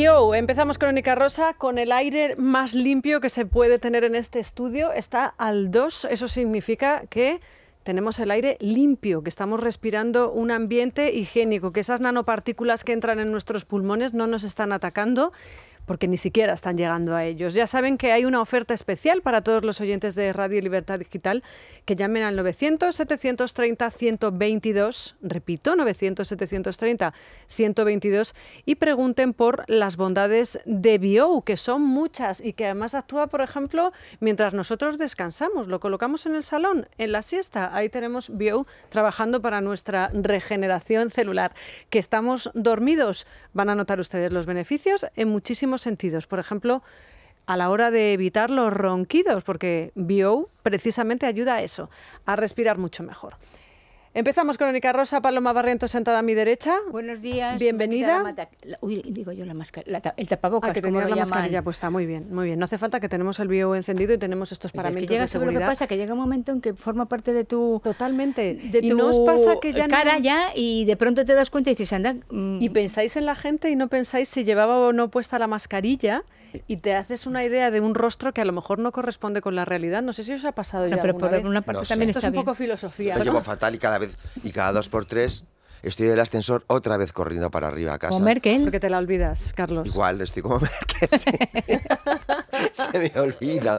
Yo, empezamos Crónica Rosa con el aire más limpio que se puede tener en este estudio. Está al 2, eso significa que tenemos el aire limpio, que estamos respirando un ambiente higiénico, que esas nanopartículas que entran en nuestros pulmones no nos están atacando porque ni siquiera están llegando a ellos. Ya saben que hay una oferta especial para todos los oyentes de Radio Libertad Digital que llamen al 900-730-122, repito, 900-730-122, y pregunten por las bondades de Bio, que son muchas y que además actúa, por ejemplo, mientras nosotros descansamos. Lo colocamos en el salón, en la siesta. Ahí tenemos Bio trabajando para nuestra regeneración celular. Que estamos dormidos. Van a notar ustedes los beneficios en muchísimos sentidos. Por ejemplo, a la hora de evitar los ronquidos, porque Bio precisamente ayuda a eso, a respirar mucho mejor. Empezamos con Crónica Rosa, Paloma Barrientos sentada a mi derecha. Buenos días. Bienvenida. uy, digo yo la mascarilla, el tapabocas, ah, como la mascarilla puesta, muy bien, muy bien. No hace falta que tenemos el bio encendido y tenemos estos parámetros es que llega, de seguridad. que pasa que llega un momento en que forma parte de tu totalmente de tu y pasa que ya cara ya y de pronto te das cuenta y dices, anda, mm". y pensáis en la gente y no pensáis si llevaba o no puesta la mascarilla y te haces una idea de un rostro que a lo mejor no corresponde con la realidad. No sé si os ha pasado no, ah, ya. Pero por una parte también Esto es un poco filosofía. lo llevo fatal y cada vez, y cada dos por tres estoy del ascensor otra vez corriendo para arriba a casa. Merkel. Porque te la olvidas, Carlos. Igual, estoy como Merkel. Se me olvida.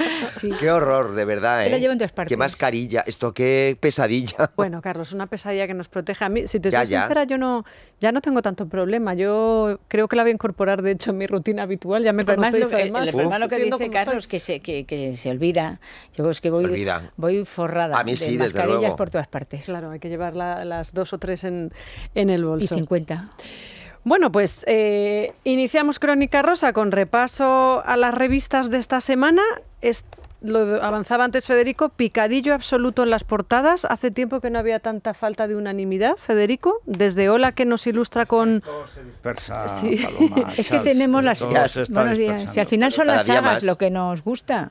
Qué horror, de verdad. ¿eh? la llevo en partes. Qué mascarilla. Esto qué pesadilla. Bueno, Carlos, una pesadilla que nos protege. A mí, si te soy sincera, yo no, ya no tengo tanto problema. Yo creo que la voy a incorporar, de hecho, en mi rutina habitual. Ya me conocéis, El, lo que dice Carlos que se, que, se olvida. Yo creo que voy, forrada a mí sí, de mascarillas por todas partes. Claro, hay que llevar las dos o tres en, en el bolso. Y 50. Bueno, pues eh, iniciamos Crónica Rosa con repaso a las revistas de esta semana. lo avanzaba antes Federico, picadillo absoluto en las portadas. Hace tiempo que no había tanta falta de unanimidad, Federico. Desde Hola que nos ilustra con... Todo es que tenemos las... Buenos días. Si al final son las sagas lo que nos gusta.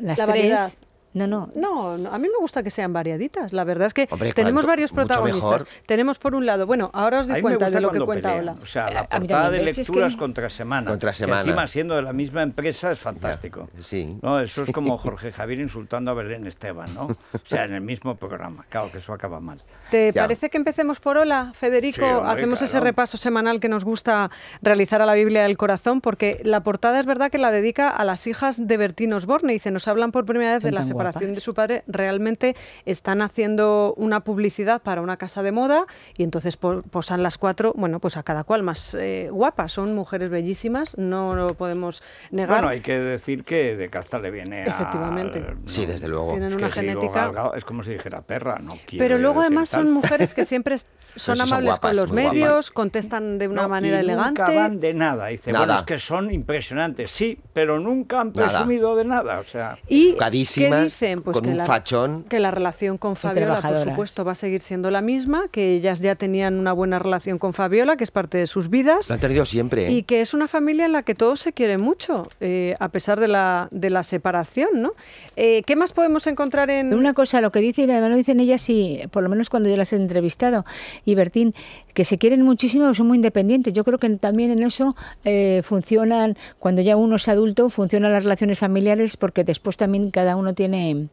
Las tres. No, no. No, a mí me gusta que sean variaditas. La verdad es que tenemos varios protagonistas. Tenemos por un lado, bueno, ahora os doy cuenta de lo que cuenta Ola. O sea, la portada de lecturas contra semana. Contra semana. encima siendo de la misma empresa es fantástico. sí. No, eso es como Jorge Javier insultando a Belén Esteban, ¿no? O sea, en el mismo programa. Claro que eso acaba mal. ¿Te parece que empecemos por hola, Federico? Hacemos ese repaso semanal que nos gusta realizar a la Biblia del Corazón, porque la portada es verdad que la dedica a las hijas de Bertín Osborne y se nos hablan por primera vez de la separación de su padre. Realmente están haciendo una publicidad para una casa de moda y entonces posan las cuatro, bueno, pues a cada cual más eh, guapas. Son mujeres bellísimas, no lo podemos negar. Bueno, hay que decir que de casta le viene Efectivamente. sí, desde luego. Tienen una genética. es como si dijera perra, no quiero Pero luego además son mujeres que siempre son amables con los medios, contestan de una manera elegante. Nunca van de nada. dicen. bueno, es que son impresionantes, sí, pero nunca han presumido de nada. O sea, y ¿qué dicen? Pues un la, fachón. Que la relación con Fabiola, por supuesto, va a seguir siendo la misma, que ellas ya tenían una buena relación con Fabiola, que es parte de sus vidas. La han siempre. ¿eh? Y que es una familia en la que todos se quieren mucho, eh, a pesar de la, de la separación, ¿no? Eh, ¿Qué más podemos encontrar en...? Una cosa, lo que dice y además lo dicen ellas, y por lo menos cuando yo las he entrevistado, y Bertín, que se quieren muchísimo, son muy independientes. Yo creo que también en eso eh, funcionan, cuando ya uno es adulto, funcionan las relaciones familiares porque después también cada uno tiene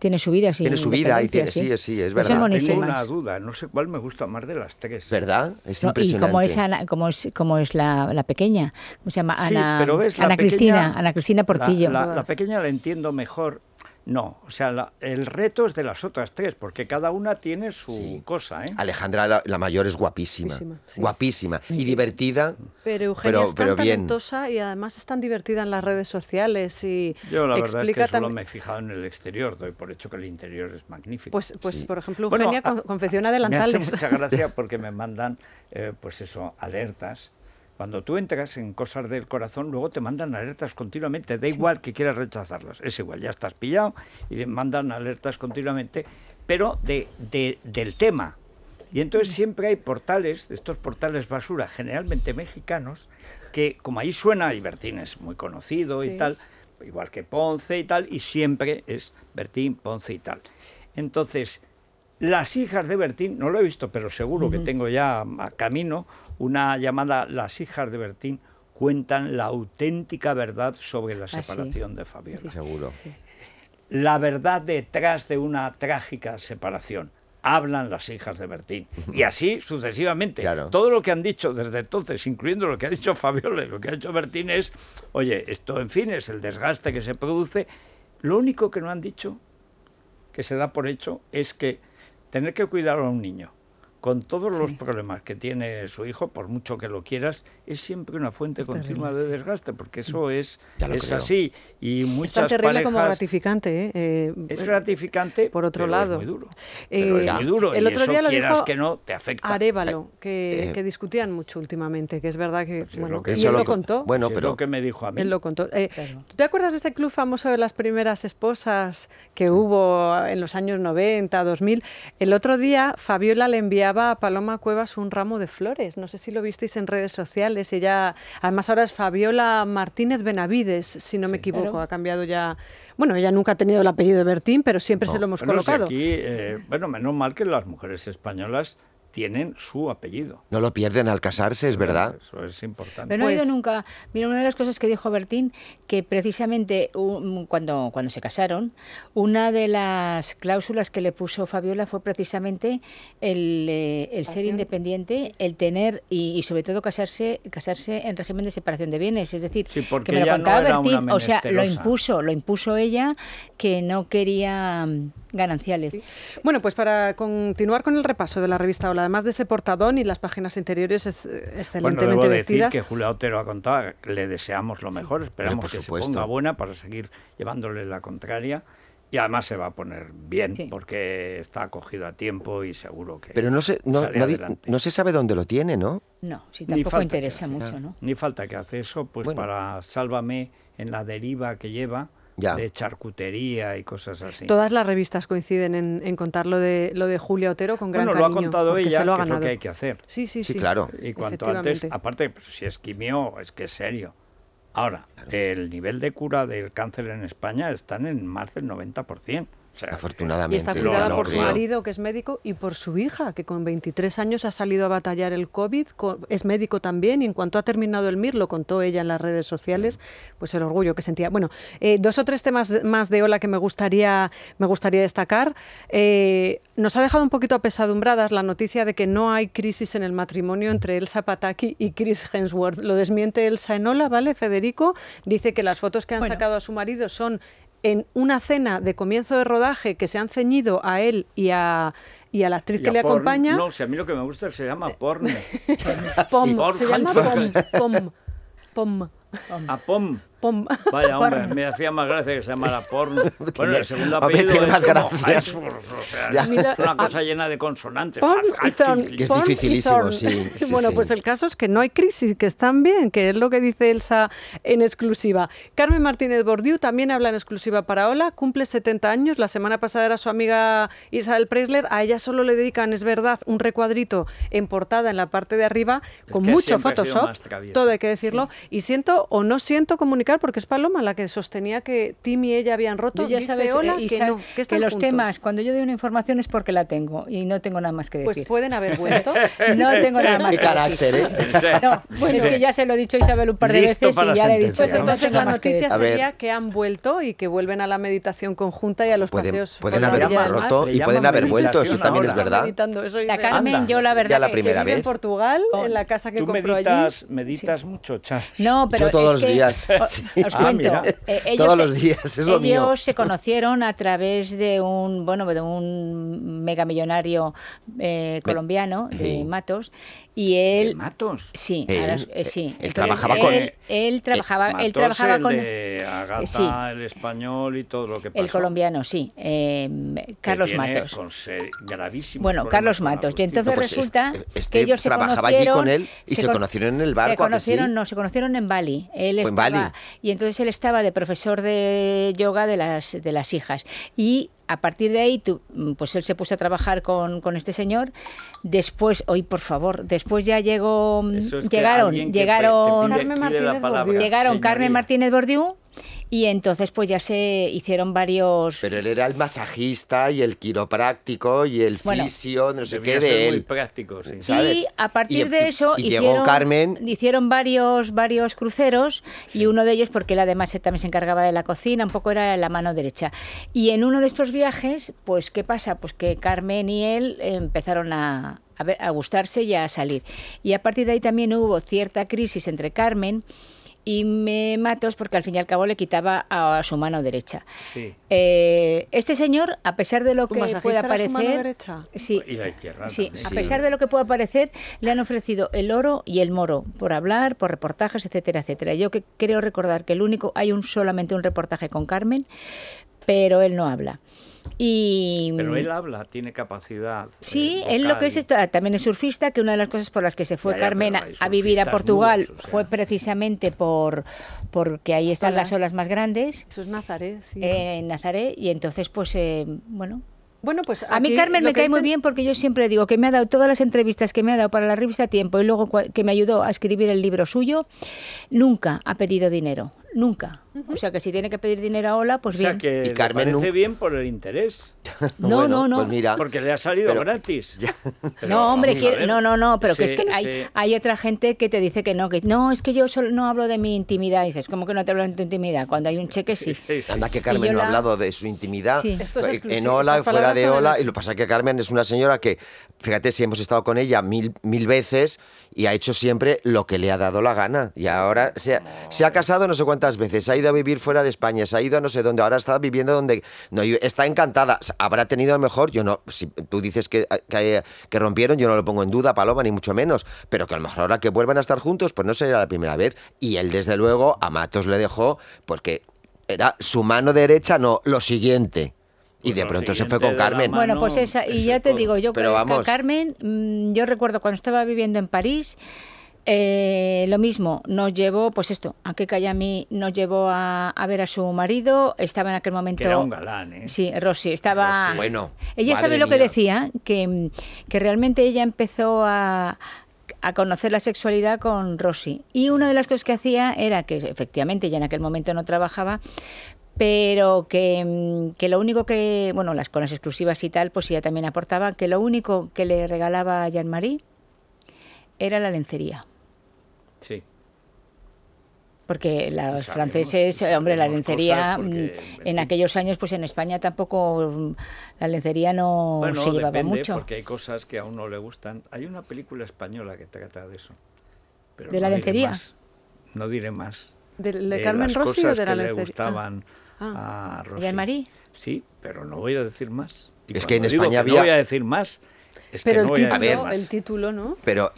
tiene su vida, Tiene su vida y tiene, sí, sí, es verdad. No Tengo una duda, no sé cuál me gusta más de las tres. ¿Verdad? Es impresionante. Y como es, Ana, como es, como es la, la pequeña, ¿cómo se llama? Ana, Cristina, Ana Cristina Portillo. la, pequeña la entiendo mejor no, o sea, el reto es de las otras tres, porque cada una tiene su cosa. ¿eh? Alejandra, la, mayor, es guapísima. Guapísima, y divertida. Pero Eugenia es tan talentosa y además es tan divertida en las redes sociales. Y Yo la verdad es que solo me he fijado en el exterior, doy por hecho que el interior es magnífico. Pues, pues por ejemplo, Eugenia bueno, ah, confecciona delantales. Me hace mucha gracia porque me mandan, eh, pues eso, alertas cuando tú entras en cosas del corazón, luego te mandan alertas continuamente. Da igual que quieras rechazarlas. Es igual, ya estás pillado y mandan alertas continuamente, pero de, del tema. Y entonces siempre hay portales, de estos portales basura, generalmente mexicanos, que como ahí suena, y Bertín es muy conocido y tal, igual que Ponce y tal, y siempre es Bertín, Ponce y tal. Entonces, las hijas de Bertín, no lo he visto, pero seguro que tengo ya a camino una llamada Las hijas de Bertín cuentan la auténtica verdad sobre la ah, separación de Fabiola. seguro. La verdad detrás de una trágica separación. Hablan las hijas de Bertín. Y así sucesivamente. Todo lo que han dicho desde entonces, incluyendo lo que ha dicho Fabiola y lo que ha dicho Bertín, es: oye, esto en fin es el desgaste que se produce. Lo único que no han dicho, que se da por hecho, es que tener que cuidar a un niño con todos los problemas que tiene su hijo, por mucho que lo quieras, es siempre una fuente continua de desgaste, porque eso mm. es, es así. Y muchas tan terrible parejas, como gratificante. ¿eh? Eh, es eh, gratificante, por otro pero lado. Es muy duro. El otro eso, día lo quieras dijo que no, te afecta. Arevalo, que, que, discutían mucho últimamente, que es verdad que, pues bueno, y él lo, contó. Bueno, pero lo que me dijo a mí. Él lo contó. ¿Tú te acuerdas de ese club famoso de las primeras esposas que hubo en los años 90, 2000? El otro día Fabiola le enviaba a Paloma Cuevas un ramo de flores. No sé si lo visteis en redes sociales. Ella, además ahora es Fabiola Martínez Benavides, si no me equivoco. Ha cambiado ya. Bueno, ella nunca ha tenido el apellido de Bertín, pero siempre se lo hemos colocado. aquí, eh, Bueno, menos mal que las mujeres españolas tienen su apellido. No lo pierden al casarse, es verdad. Eso es importante. Pero no he pues nunca. Mira, una de las cosas que dijo Bertín, que precisamente cuando, cuando se casaron, una de las cláusulas que le puso Fabiola fue precisamente el, eh, ser independiente, el tener y, sobre todo casarse casarse en régimen de separación de bienes. Es decir, que me lo contaba Bertín, o sea, lo impuso, lo impuso ella, que no quería mm, gananciales. Bueno, pues para continuar con el repaso de la revista Hola además de ese portadón y las páginas interiores es excelentemente bueno, debo vestidas. Decir que Julia Otero ha contado, le deseamos lo mejor, esperamos que se ponga buena para seguir llevándole la contraria. Y además se va a poner bien porque está acogido a tiempo y seguro que. Pero no se, no, no se sabe dónde lo tiene, ¿no? No, si tampoco interesa mucho, ¿no? Ni falta que hace eso, pues para Sálvame en la deriva que lleva, de charcutería y cosas así. Todas las revistas coinciden en, contar lo de, lo de Julia Otero con gran bueno, lo ha contado ella, se lo ha que ganado. es lo que hay que hacer. Sí, sí, sí. claro. Y cuanto antes, aparte, pues, si es es que es serio. Ahora, el nivel de cura del cáncer en España están en más del 90%. Afortunadamente. está cuidada por su marido, que es médico, y por su hija, que con 23 años ha salido a batallar el COVID, es médico también, y en cuanto ha terminado el MIR, lo contó ella en las redes sociales, pues el orgullo que sentía. Bueno, eh, dos o tres temas más de Ola que me gustaría, me gustaría destacar. Eh, nos ha dejado un poquito apesadumbradas la noticia de que no hay crisis en el matrimonio entre Elsa Pataki y Chris Hemsworth. Lo desmiente Elsa en Ola, ¿vale? Federico dice que las fotos que han sacado a su marido son en una cena de comienzo de rodaje que se han ceñido a él y a la actriz que le acompaña. No, si a mí lo que me gusta se llama eh, se llama pom, pom, pom. A pom. Vaya, hombre, me hacía más gracia que se llamara porno. bueno, el segundo apellido es más gracia? una cosa ah, llena de consonantes. y que es dificilísimo, Bueno, pues el caso es que no hay crisis, que están bien, que es lo que dice Elsa en exclusiva. Carmen Martínez Bordiú también habla en exclusiva para Hola. cumple 70 años, la semana pasada era su amiga Isabel Preisler, a ella solo le dedican, es verdad, un recuadrito en portada en la parte de arriba, con mucho Photoshop, todo hay que decirlo, y siento o no siento comunicar porque es Paloma la que sostenía que Tim y ella habían roto. Yo ya dice, eh, que, no, que, los temas, cuando yo doy una información es porque la tengo y no tengo nada más que pues decir. Pues pueden haber vuelto. no tengo nada más. que carácter, decir. ¿eh? No, bueno, es que ya se lo he dicho Isabel un par de veces y ya le he dicho. Pues entonces la noticia sería que han vuelto y que vuelven a la meditación conjunta y a los paseos. Pueden haber roto y pueden haber vuelto, eso también es verdad. La Carmen, yo la verdad que primera en Portugal, oh. en la casa que compró allí. Meditas mucho, Chas. No, pero todos los días. Ah, eh, ellos, Todos los días, Ellos se conocieron a través de un, bueno, de un megamillonario eh, colombiano, de Matos, y él... Matos? Sí, Él, eh, trabajaba con... Él, él trabajaba, Matos, él trabajaba el el español y todo lo que pasó. El colombiano, sí. Carlos Matos. bueno, Carlos Matos. Y entonces pues, resulta que este ellos se trabajaba allí con él y se, conocieron en el barco Se conocieron, no, se conocieron en Bali. Él en Bali y entonces él estaba de profesor de yoga de las, de las hijas. Y a partir de ahí, pues él se puso a trabajar con, este señor. Después, hoy por favor, después ya llegó, llegaron, llegaron, Carmen Martínez llegaron Carmen Martínez Bordiú y entonces pues ya se hicieron varios... Pero él era el masajista y el quiropráctico y el fisio, no sé qué de él. sí. Y a partir de eso hicieron, llegó Carmen. hicieron varios, varios cruceros y uno de ellos, porque él además también se encargaba de la cocina, un poco era la mano derecha. Y en uno de estos viajes, pues ¿qué pasa? Pues que Carmen y él empezaron a, a gustarse y a salir. Y a partir de ahí también hubo cierta crisis entre Carmen y me matos porque al fin y al cabo le quitaba a, su mano derecha. Eh, este señor, a pesar de lo que pueda parecer, sí, a pesar de lo que pueda parecer, le han ofrecido el oro y el moro por hablar, por reportajes, etcétera, etcétera. Yo que creo recordar que el único hay un solamente un reportaje con Carmen, pero él no habla. Y, pero él habla, tiene capacidad. Eh, sí, él lo que es ah, también es surfista, que una de las cosas por las que se fue Carmen a vivir a Portugal fue precisamente por porque ahí están las olas más grandes. Eso es Nazaré, sí. Eh, en Nazaré, y entonces, pues, eh, bueno, bueno, pues a mí Carmen me cae muy bien porque yo siempre digo que me ha dado todas las entrevistas que me ha dado para la revista Tiempo y luego que me ayudó a escribir el libro suyo, nunca ha pedido dinero nunca. O sea que si tiene que pedir dinero a Ola, pues bien. y Carmen le parece bien por el interés. no, no, no. Pues porque le ha salido gratis. no, hombre, no, no, no, pero que es que hay, otra gente que te dice que no, que no, es que yo solo no hablo de mi intimidad. dices, ¿cómo que no te hablo de tu intimidad? Cuando hay un cheque, sí. Anda que Carmen no ha hablado de su intimidad eh, en Ola, fuera de Ola, y lo que pasa que Carmen es una señora que fíjate si hemos estado con ella mil, mil veces y ha hecho siempre lo que le ha dado la gana. Y ahora se ha, casado no sé cuántas veces, ha ido a vivir fuera de España, se ha ido a no sé dónde, ahora está viviendo donde... No, está encantada, habrá tenido a lo mejor, yo no, si tú dices que, eh, que, que, rompieron, yo no lo pongo en duda, Paloma, ni mucho menos, pero que a lo mejor ahora que vuelvan a estar juntos, pues no será la primera vez. Y él desde luego a Matos le dejó porque era su mano derecha, no, lo siguiente y de pues pronto se fue con Carmen. bueno, pues esa, y ya te digo, yo creo que Carmen, mm, yo recuerdo cuando estaba viviendo en París, eh, lo mismo, nos llevó, pues esto, a que Cayami nos llevó a, ver a su marido, estaba en aquel momento... era un galán, ¿eh? Sí, Rosy, estaba... Bueno, Ella sabe lo que decía, que, que realmente ella empezó a a conocer la sexualidad con Rosy. Y una de las cosas que hacía era que, efectivamente, ya en aquel momento no trabajaba, pero mm, que, lo único que, bueno, las con exclusivas y tal, pues ella también aportaba, que lo único que le regalaba a Jean-Marie era la lencería. Sí. Porque los pues franceses, hombre, la lencería mm, en, aquellos años, pues en España tampoco mm, la lencería no se llevaba mucho. Porque hay cosas que a uno le gustan. Hay una película española que trata de eso. ¿De la lencería? no diré más. ¿De, eh, Carmen Rossi o de la lencería? le ah. gustaban. Ah, a ah, ¿Y el Marí? Sí, pero no voy a decir más. es que en España había... No voy a decir más. Es pero que el, título, ¿no? Pero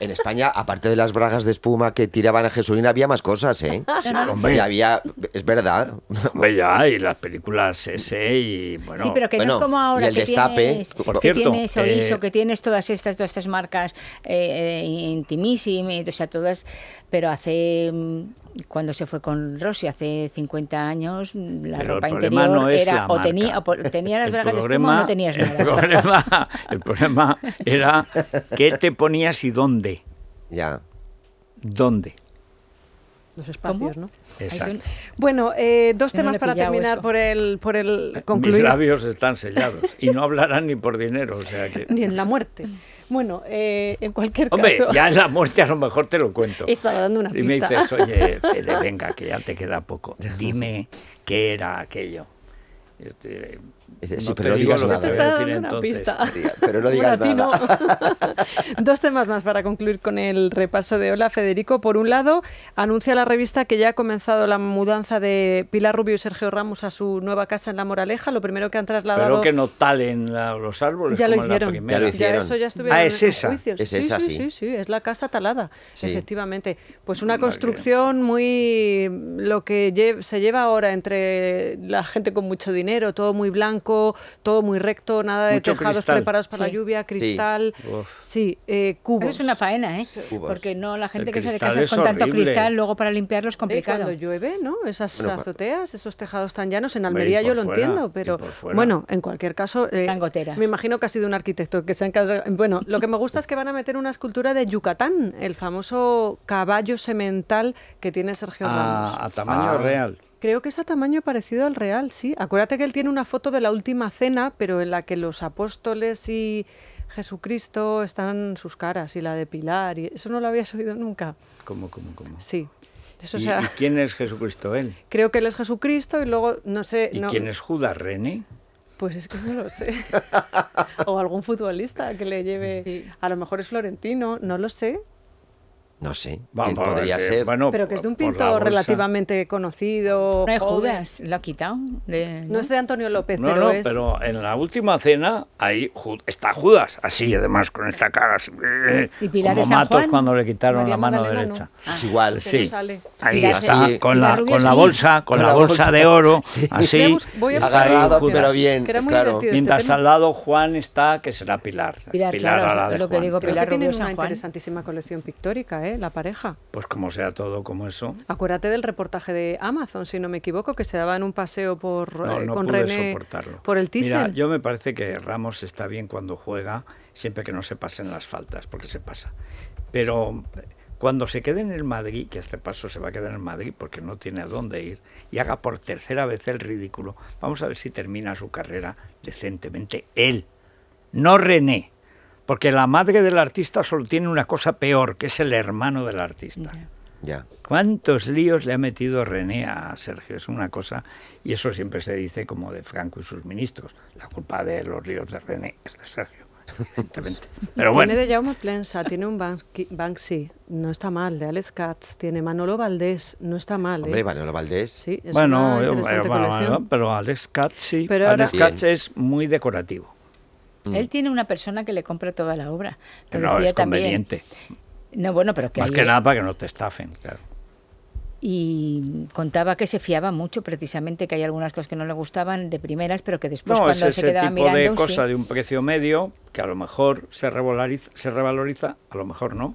en, España, aparte de las bragas de espuma que tiraban a Jesulina, había más cosas, ¿eh? Sí, hombre. había, es verdad. Hombre, y las películas ese y Sí, pero que no es como ahora el que destape. Tienes, por cierto, que tienes eh, que tienes todas estas, todas estas marcas eh, eh, intimísimas, o sea, todas, pero hace mm, cuando se fue con Rossi hace 50 años, la ropa interior era o tenía, o tenía, las bragas o no tenías nada. El problema, era qué te ponías y dónde. Ya. ¿Dónde? los espacios, ¿no? Bueno, eh, dos temas para terminar por el por el eh, concluir. Mis labios están sellados y no hablarán ni por dinero, o sea que... ni en la muerte. Bueno, eh, en cualquier caso. Hombre, ya en la muerte a lo mejor te lo cuento. Estaba dando una y pista. Y me dices, oye, Fede, venga, que ya te queda poco. Dime qué era aquello. Yo te diré, pero Te pista. Pero digas Dos temas más para concluir con el repaso de Hola, Federico. Por un lado, anuncia la revista que ya ha comenzado la mudanza de Pilar Rubio y Sergio Ramos a su nueva casa en La Moraleja. Lo primero que han trasladado... Pero que no talen los árboles ya lo, hicieron. ya lo hicieron. ah, es esa. Es esa, sí. Sí, es la casa talada, efectivamente. Pues una construcción muy... Lo que se lleva ahora entre la gente con mucho dinero, todo muy blanco, todo muy recto, nada de tejados preparados para la lluvia, cristal, sí, eh, cubos. Es una faena, ¿eh? Porque no la gente que se de con tanto cristal, luego para limpiarlo es eh, complicado. cuando llueve, ¿no? Esas azoteas, esos tejados tan llanos, en Almería yo lo entiendo, pero bueno, en cualquier caso, eh, me imagino que ha sido un arquitecto que se ha Bueno, lo que me gusta es que van a meter una escultura de Yucatán, el famoso caballo semental que tiene Sergio ah, Ramos. a tamaño ah. real. Creo que es a tamaño parecido al real, sí. Acuérdate que él tiene una foto de la última cena, pero en la que los apóstoles y Jesucristo están sus caras y la de Pilar. Y eso no lo había oído nunca. ¿Cómo, cómo, cómo? Sí. ¿Y, quién es Jesucristo él? Creo que él es Jesucristo y luego, no sé... ¿Y quién es Judas René? Pues es que no lo sé. o algún futbolista que le lleve... A lo mejor es Florentino, no lo sé. No sé, podría ser? Bueno, pero que es de un pintor relativamente conocido. Judas, lo ha quitado. No es de Antonio López, pero no, pero en la última cena ahí está Judas, así además con esta cara Pilar de Matos cuando le quitaron la mano derecha. es igual. Ah, sí, ahí ah, con, la, con la bolsa, con, la, bolsa, de oro, así. Voy agarrado, pero bien, claro. Este Mientras al lado Juan está, que será Pilar. Pilar, lo interesantísima colección pictórica, ¿eh? ¿eh? La pareja. Pues como sea todo como eso. Acuérdate del reportaje de Amazon, si no me equivoco, que se daba en un paseo por eh, con René por el Thyssen. Mira, yo me parece que Ramos está bien cuando juega, siempre que no se pasen las faltas, porque se pasa. Pero cuando se quede en el Madrid, que este paso se va a quedar en Madrid porque no tiene a dónde ir, y haga por tercera vez el ridículo, vamos a ver si termina su carrera decentemente él, no René. Porque la madre del artista solo tiene una cosa peor, que es el hermano del artista. Ya. ¿Cuántos líos le ha metido René a Sergio? Es una cosa, y eso siempre se dice como de Franco y sus ministros. La culpa de los líos de René es de Sergio. Evidentemente. Pero bueno. Tiene de Jaume Plensa, tiene un Banksy, no está mal, de Alex Katz, tiene Manolo Valdés, no está mal. ¿eh? Manolo Valdés. Sí, es bueno, eh, pero Alex Katz sí. Alex Katz es muy decorativo. Él mm. tiene una persona que le compra toda la obra. no, es conveniente. No, bueno, pero Más que nada para que no te estafen, claro y contaba que se fiaba mucho precisamente que hay algunas cosas que no le gustaban de primeras pero que después no, cuando es ese se quedaba tipo de cosa de un precio medio que a lo mejor se revaloriza, a lo mejor no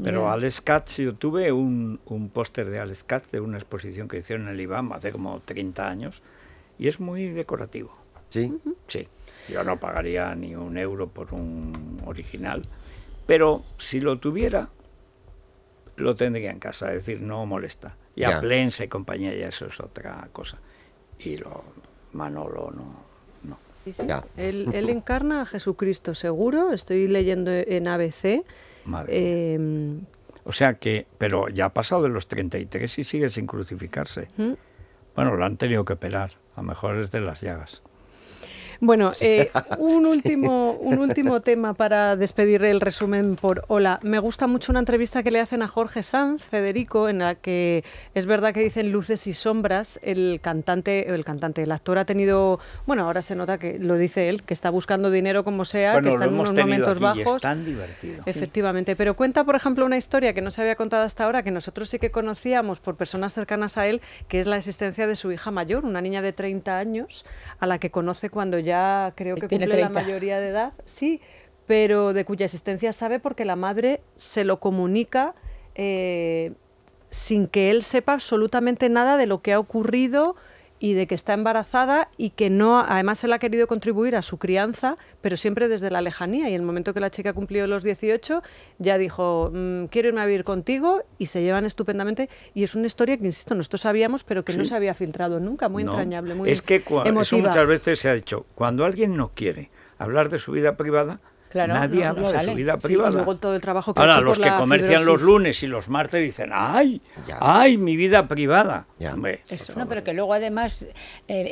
pero yeah. Alex Katz, yo tuve un, un póster de Alex Katz de una exposición que hicieron en el IBAM hace como 30 años y es muy decorativo. ¿Sí? Sí. Yo no pagaría ni un euro por un original, pero si lo tuviera, lo tendría en casa, es decir, no molesta. Y a Plensa y compañía, ya eso es otra cosa. Y lo, Manolo no. no. Él, encarna a Jesucristo, seguro, estoy leyendo en ABC. Madre eh, o sea que, pero ya ha pasado de los 33 y sigue sin crucificarse. ¿Mm? Bueno, lo han tenido que operar, a lo mejor es de las llagas. Bueno, eh, un, último, un último tema para despedir el resumen por hola. Me gusta mucho una entrevista que le hacen a Jorge Sanz, Federico, en la que es verdad que dicen luces y sombras. El cantante, el cantante, el actor ha tenido, bueno, ahora se nota que lo dice él, que está buscando dinero como sea, que está en unos momentos bajos. Y Efectivamente, pero cuenta, por ejemplo, una historia que no se había contado hasta ahora, que nosotros sí que conocíamos por personas cercanas a él, que es la existencia de su hija mayor, una niña de 30 años, a la que conoce cuando ya creo que cumple la mayoría de edad, sí, pero de cuya existencia sabe porque la madre se lo comunica eh, sin que él sepa absolutamente nada de lo que ha ocurrido y de que está embarazada y que no, además él ha querido contribuir a su crianza, pero siempre desde la lejanía. Y en el momento que la chica cumplió los 18, ya dijo, mm, quiero irme a vivir contigo y se llevan estupendamente. Y es una historia que, insisto, nosotros sabíamos, pero que no se había filtrado nunca, muy entrañable, muy Es que eso muchas veces se ha dicho, cuando alguien no quiere hablar de su vida privada, Nadie habla de su vida privada. todo el trabajo Ahora, los que comercian los lunes y los martes dicen, ¡ay! ¡ay, mi vida privada! No, pero que luego además eh,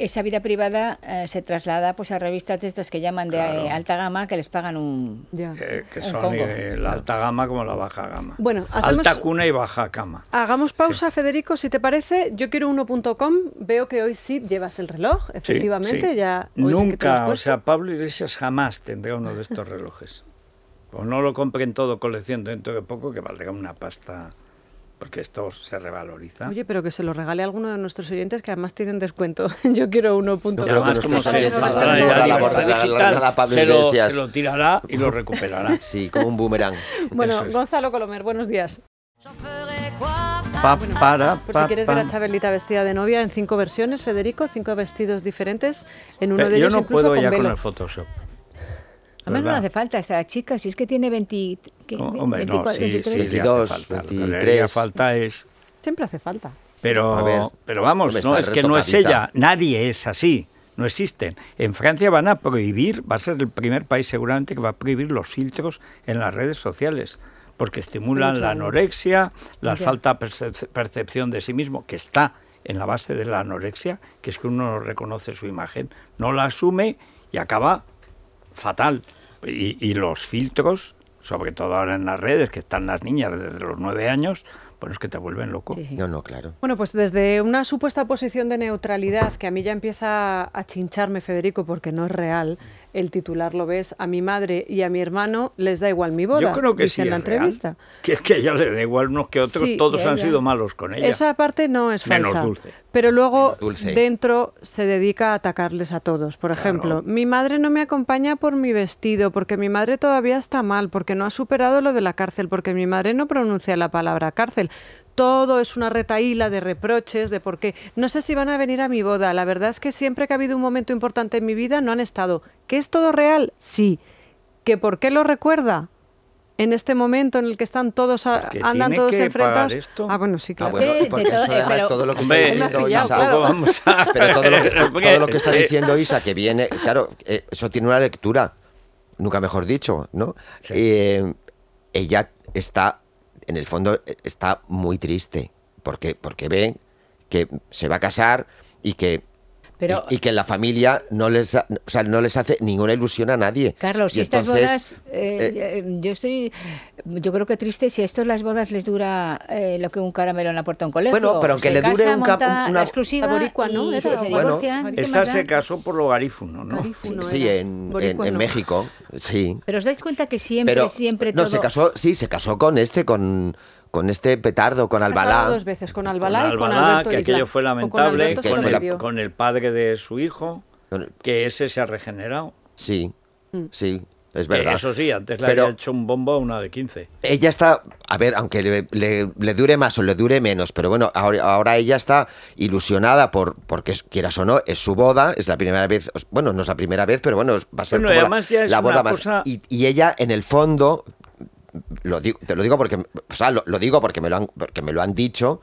esa vida privada eh, se traslada pues a revistas de estas que llaman de eh, alta gama que les pagan un. que son la alta gama como la baja gama. Bueno, Alta cuna y baja cama. Hagamos pausa, Federico, si te parece. Yo quiero uno.com. Veo que hoy sí llevas el reloj, efectivamente. ya, Nunca, o sea, Pablo Iglesias jamás tendrá uno de estos relojes. Pues O no lo compren todo colección dentro de poco, que valdrá una pasta porque esto se revaloriza. Oye, pero que se lo regale a alguno de nuestros oyentes que además tienen descuento. Yo quiero uno Además, este como se se lo tirará y lo recuperará. sí, como un boomerang. Bueno, Gonzalo Colomer, buenos días. Pa, para, si quieres ver a Chabelita vestida de novia en cinco versiones, Federico, cinco vestidos diferentes, en uno eh, de ellos yo no puedo ya con el Photoshop. Además no hace falta esta chica, si es que tiene 20, 22, falta. es... Siempre hace falta. Pero, pero vamos, no, es que no es ella, nadie es así, no existen. En Francia van a prohibir, va a ser el primer país seguramente que va a prohibir los filtros en las redes sociales porque estimulan la anorexia, la falta percepción de sí mismo, que está en la base de la anorexia, que es que uno no reconoce su imagen, no la asume y acaba fatal. Y, los filtros, sobre todo ahora en las redes, que están las niñas desde los nueve años, bueno, pues es que te vuelven loco. No, no, claro. Bueno, pues desde una supuesta posición de neutralidad, que a mí ya empieza a chincharme, Federico, porque no es real el titular lo ves, a mi madre y a mi hermano les da igual mi boda. Yo creo que sí en la entrevista. que es que ella le da igual unos que otros, todos han sido malos con ella. Esa parte no es falsa. Menos dulce. Pero luego dentro se dedica a atacarles a todos. Por ejemplo, mi madre no me acompaña por mi vestido, porque mi madre todavía está mal, porque no ha superado lo de la cárcel, porque mi madre no pronuncia la palabra cárcel todo es una retaíla de reproches, de por qué. No sé si van a venir a mi boda. La verdad es que siempre que ha habido un momento importante en mi vida no han estado. ¿Que es todo real? Sí. ¿Que por qué lo recuerda? En este momento en el que están todos pues andan todos enfrentados. Ah, bueno, sí, ah, claro. Ah, bueno, porque eso además todo lo que está diciendo Isa. Pero todo lo, que, está eh, diciendo Isa, que viene, claro, eh, eso tiene una lectura, nunca mejor dicho, ¿no? Eh, ella está en el fondo eh, está muy triste porque, porque ve que se va a casar y que y, que que la familia no les, no les hace ninguna ilusión a nadie. Carlos, y estas bodas, eh, eh, eh, yo estoy, yo creo que triste si a estas las bodas les dura lo que un caramelo en la puerta un colegio. Bueno, pero aunque le dure un una exclusiva, ¿no? se bueno, esta se casó por lo garífuno, ¿no? sí, en, México, sí. Pero os dais cuenta que siempre, pero, siempre. No, se casó, sí, se casó con este, con con este petardo, con Albalá. dos veces, con Albalá, con que aquello fue lamentable, con, el, padre de su hijo, que ese se ha regenerado. Sí, mm. sí. Es verdad. eso sí, antes le había hecho un bombo a una de 15. Ella está, a ver, aunque le, dure más o le dure menos, pero bueno, ahora, ella está ilusionada por, porque quieras o no, es su boda, es la primera vez, bueno, no es la primera vez, pero bueno, va a ser la, boda más. y, ella, en el fondo, lo digo, te lo digo porque, lo, digo porque me lo han, porque me lo han dicho,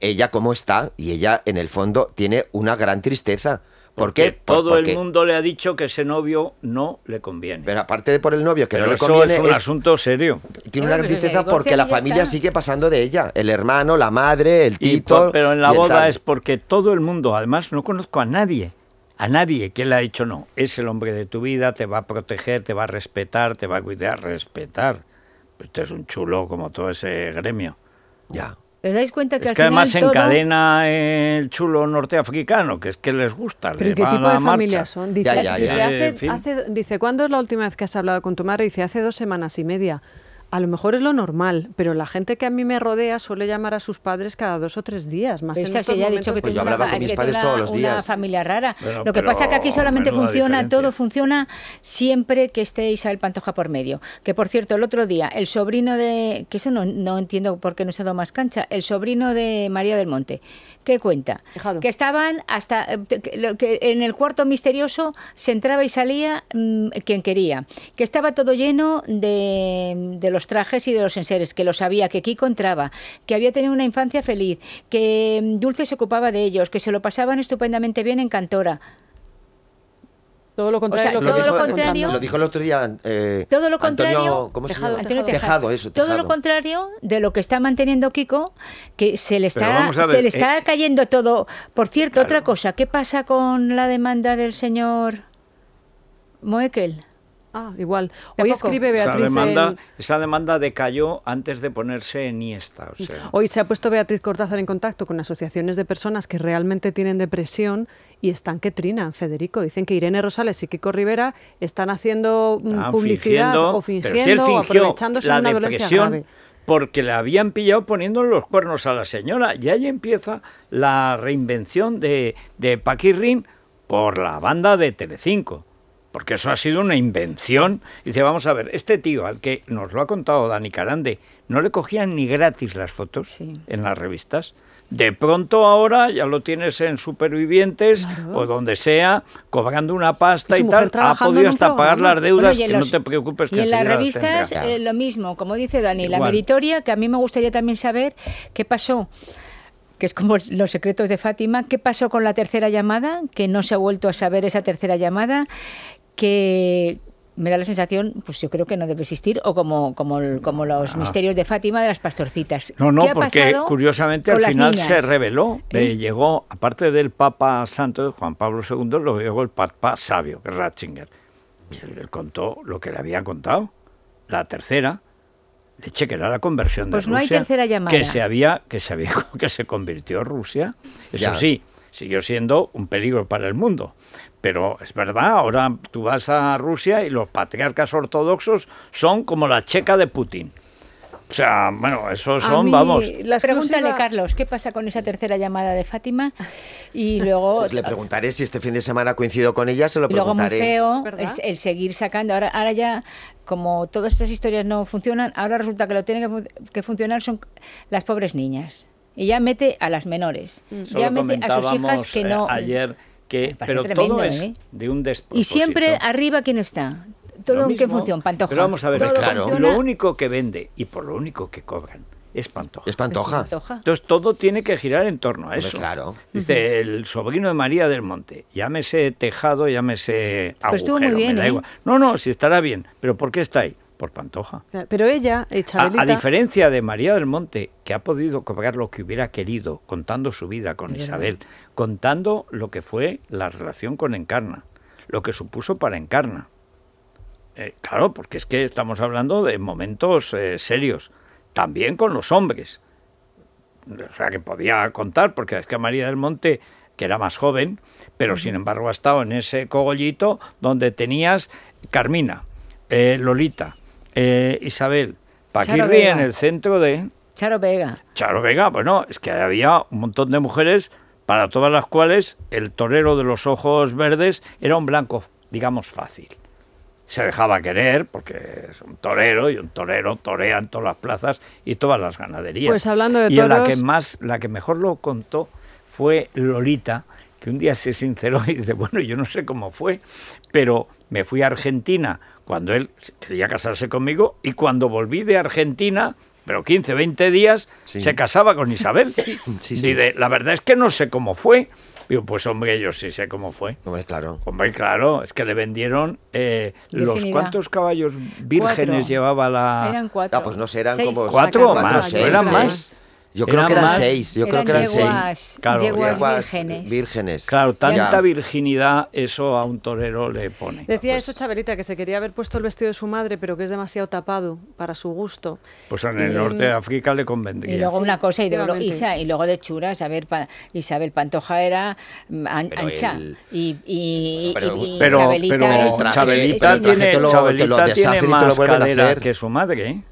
ella cómo está y ella en el fondo tiene una gran tristeza. porque pues todo el mundo le ha dicho que ese novio no le conviene. Pero aparte de por el novio que no le conviene. Es un asunto serio. Tiene una gran tristeza porque la familia sigue pasando de ella. El hermano, la madre, el tito. Pero en la boda es porque todo el mundo, además no conozco a nadie. A nadie que le ha dicho no. Es el hombre de tu vida, te va a proteger, te va a respetar, te va a cuidar, respetar. Este es un chulo como todo ese gremio. Ya. ¿Os dais cuenta que es que además se encadena el chulo norteafricano, que es que les gusta. qué tipo de familias son? Dice, hace, dice, ¿cuándo es la última vez que has hablado con tu madre? Dice, hace dos semanas y media a lo mejor es lo normal, pero la gente que a mí me rodea suele llamar a sus padres cada dos o tres días. Más en estos dicho que yo hablaba con mis padres todos los días. Una familia rara. lo que pasa es que aquí solamente funciona, todo funciona siempre que esté El Pantoja por medio. Que por cierto, el otro día, el sobrino de. que eso no, no entiendo por qué no se ha dado más cancha, el sobrino de María del Monte. ¿Qué cuenta? Que estaban hasta eh, que, en el cuarto misterioso se entraba y salía mm, quien quería, que estaba todo lleno de, de, los trajes y de los enseres, que lo sabía, que aquí entraba, que había tenido una infancia feliz, que mm, Dulce se ocupaba de ellos, que se lo pasaban estupendamente bien en Cantora. Todo lo contrario. lo, todo dijo, el otro día. Eh, todo lo contrario. ¿cómo se eso. Todo lo contrario de lo que está manteniendo Kiko, que se le está, se le está eh, cayendo todo. Por cierto, otra cosa. ¿Qué pasa con la demanda del señor Moekel? Ah, igual. Hoy escribe Beatriz. Esa demanda, esa demanda decayó antes de ponerse en Hoy se ha puesto Beatriz Cortázar en contacto con asociaciones de personas que realmente tienen depresión y están que trinan, Federico. Dicen que Irene Rosales y Kiko Rivera están haciendo mm, publicidad o fingiendo o aprovechándose de una porque le habían pillado poniendo los cuernos a la señora. Y ahí empieza la reinvención de, de Paquirrin por la banda de Telecinco porque eso ha sido una invención. Y dice, vamos a ver, este tío al que nos lo ha contado Dani Carande, no le cogían ni gratis las fotos en las revistas. De pronto ahora ya lo tienes en Supervivientes o donde sea, cobrando una pasta y, tal. Ha podido hasta pagar las deudas, que no te preocupes. Que y en las revistas eh, lo mismo, como dice Dani, la meritoria, que a mí me gustaría también saber qué pasó que es como los secretos de Fátima. ¿Qué pasó con la tercera llamada? Que no se ha vuelto a saber esa tercera llamada que me da la sensación, pues yo creo que no debe existir, o como, como, como los ah. misterios de Fátima de las pastorcitas. No, no, porque curiosamente al final se reveló, eh, ¿Eh? llegó, aparte del Papa Santo de Juan Pablo II, lo llegó el Papa Sabio, Ratzinger, y él contó lo que le había contado. La tercera, leche que era la conversión de Rusia. Pues no hay tercera llamada. Que se había, que se que se convirtió Rusia. Eso sí, siguió siendo un peligro para el mundo. Pero es verdad, ahora tú vas a Rusia y los patriarcas ortodoxos son como la checa de Putin. O sea, bueno, esos son, mí, vamos. Pregúntale, de Carlos, ¿qué pasa con esa tercera llamada de Fátima? Y luego. Pues le preguntaré si este fin de semana coincido con ella, se lo preguntaré. luego muy feo es el seguir sacando. Ahora, ahora ya, como todas estas historias no funcionan, ahora resulta que lo tienen que, que funcionar son las pobres niñas. Y ya mete a las menores. Mm. Ya mete a sus hijas que eh, no. Que, pero todo es ¿eh? de un despropósito. Y siempre arriba quién está. Todo en qué función, Pantoja. Pero vamos a ver, claro. lo único que vende y por lo único que cobran es Pantoja. Es Pantoja. Entonces todo tiene que girar en torno a eso. claro. Dice el sobrino de María del Monte, llámese tejado, llámese agujero, ¿eh? No, no, si estará bien, pero ¿por qué está ahí? por Pantoja. Pero ella, eh, a, diferencia de María del Monte, que ha podido cobrar lo que hubiera querido, contando su vida con Isabel, contando lo que fue la relación con Encarna, lo que supuso para Encarna. Eh, claro, porque es que estamos hablando de momentos eh, serios, también con los hombres. O sea, que podía contar, porque es que María del Monte que era más joven, pero sin embargo ha estado en ese cogollito donde tenías Carmina, Lolita, eh, Isabel Paquirri en el centro de... Charo Vega. Charo Vega, bueno, es que había un montón de mujeres para todas las cuales el torero de los ojos verdes era un blanco, digamos, fácil. Se dejaba querer porque es un torero y un torero torea en todas las plazas y todas las ganaderías. Pues hablando de y la que más, la que mejor lo contó fue Lolita, que un día se sinceró y dice, bueno, yo no sé cómo fue, pero me fui a Argentina cuando él quería casarse conmigo y cuando volví de Argentina pero 15, 20 días, se casaba con Isabel. Sí. la verdad es que no sé cómo fue. Digo, pues hombre, yo sí sé cómo fue. Hombre, claro. Hombre, claro, es que le vendieron eh, los cuantos caballos vírgenes llevaba la... Eran cuatro. Ah, pues no sé, eran como... ¿Cuatro, o más, eran más. Yo creo que eran seis, yo eran creo que eran yeguas, seis. Claro, vírgenes. vírgenes. Claro, tanta virginidad eso a un torero le pone. Decía pues eso Chabelita, que se quería haber puesto el vestido de su madre, pero que es demasiado tapado para su gusto. Pues en el norte de África le convendría. Y luego una cosa, y, y luego de chura, a Isabel Pantoja era mm, ancha. y, y, pero, Chabelita, Chabelita, traje, Chabelita tiene más cadera que su madre, ¿eh?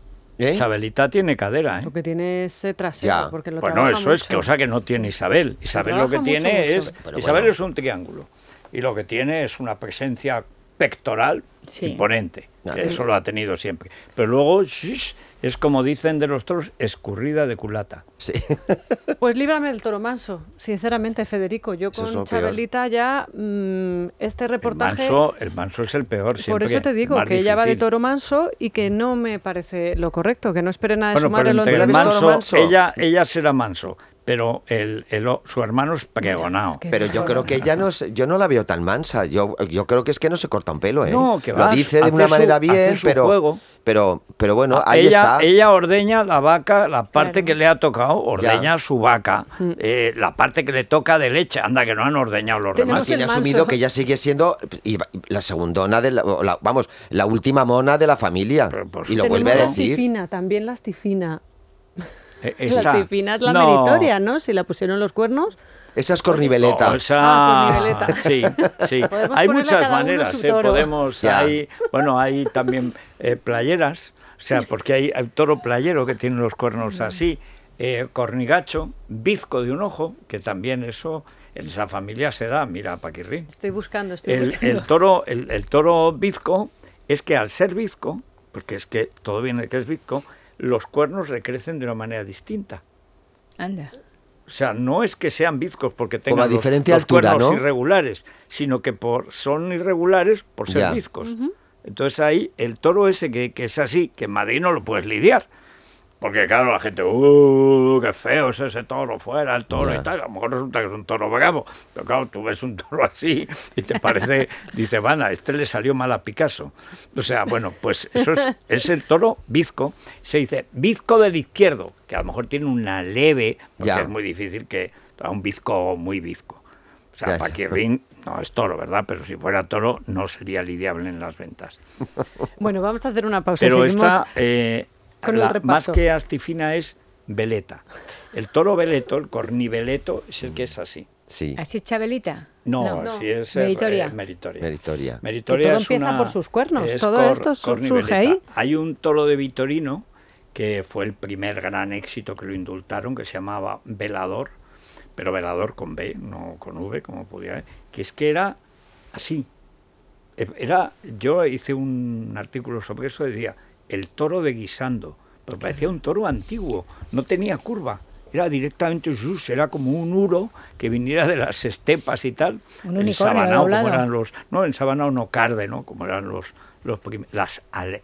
¿Eh? Isabelita tiene cadera, ¿eh? Lo que tiene es eh, trasero, Bueno, porque eso es cosa que no tiene Isabel. Isabel lo que tiene es... Isabel es un triángulo. Y lo que tiene es una presencia pectoral imponente. Eso lo ha tenido siempre. Pero luego, es como dicen de los toros, escurrida de culata. Sí. Pues líbrame del toro manso, sinceramente, Federico. Yo con Chabelita ya mm, este reportaje. El manso, el manso, es el peor, siempre. Por eso te digo que ella va de toro manso y que no me parece lo correcto, que no espere nada de su madre. el Ella, ella será manso, pero el, su hermano es pregonado. pero yo creo que ella no es, yo no la veo tan mansa. Yo, creo que es que no se corta un pelo, ¿eh? No, que Lo dice de una manera bien, pero. Pero, pero bueno, ah, ahí ella, está. Ella ordeña la vaca, la parte que le ha tocado, ordeña su vaca, mm. eh, la parte que le toca de leche. Anda, que no han ordeñado los demás. ha asumido que ella sigue siendo la segundona, de vamos, la última mona de la familia. y lo vuelve a decir. también la tifina. Eh, la tifina es la meritoria, ¿no? Si la pusieron los cuernos, esas es corniveleta. Ah, sí, sí. Hay muchas maneras. podemos, hay, ¿eh? bueno, hay también eh, playeras, o sea, porque hay, toro playero que tiene los cuernos así, eh, cornigacho, bizco de un ojo, que también eso en esa familia se da. Mira, Paquirri. Estoy buscando, el, El toro, el, toro bizco es que al ser bizco, porque es que todo viene de que es bizco, los cuernos recrecen de una manera distinta. Anda. O sea, no es que sean bizcos porque tengan por cuernos irregulares, sino que por, son irregulares por ser bizcos. Entonces ahí el toro ese que, que, es así, que en Madrid no lo puedes lidiar, porque claro, la gente, ¡uh! ¡Qué feo es ese toro! ¡Fuera el toro! Y tal. A lo mejor resulta que es un toro bravo. Pero claro, tú ves un toro así y te parece, dice, van, a este le salió mal a Picasso. O sea, bueno, pues eso es, el toro bizco. Se dice bizco del izquierdo, que a lo mejor tiene una leve, porque es muy difícil que a un bizco muy bizco. O sea, para Paquirrín no es toro, ¿verdad? Pero si fuera toro no sería lidiable en las ventas. Bueno, vamos a hacer una pausa. Pero esta... Eh, más que astifina es veleta. El toro veleto, el corniveleto, es el que es mm. así. Sí. ¿Así es Chabelita? No, así es eh, eh, meritoria. meritoria. todo empieza por sus cuernos, todo esto surge ahí. Hay un toro de Vitorino que fue el primer gran éxito que lo indultaron, que se llamaba Velador, pero Velador con B, no con V, como podía ver, que es que era así. E, era, yo hice un artículo sobre eso y decía, el toro de guisando, pero parecía un toro antiguo, no tenía curva. Era directamente Jus, era como un uro que viniera de las estepas y tal. Un unicornio. En Sabanao, como eran los. No, en Sabanao no carde, ¿no? Como eran los. las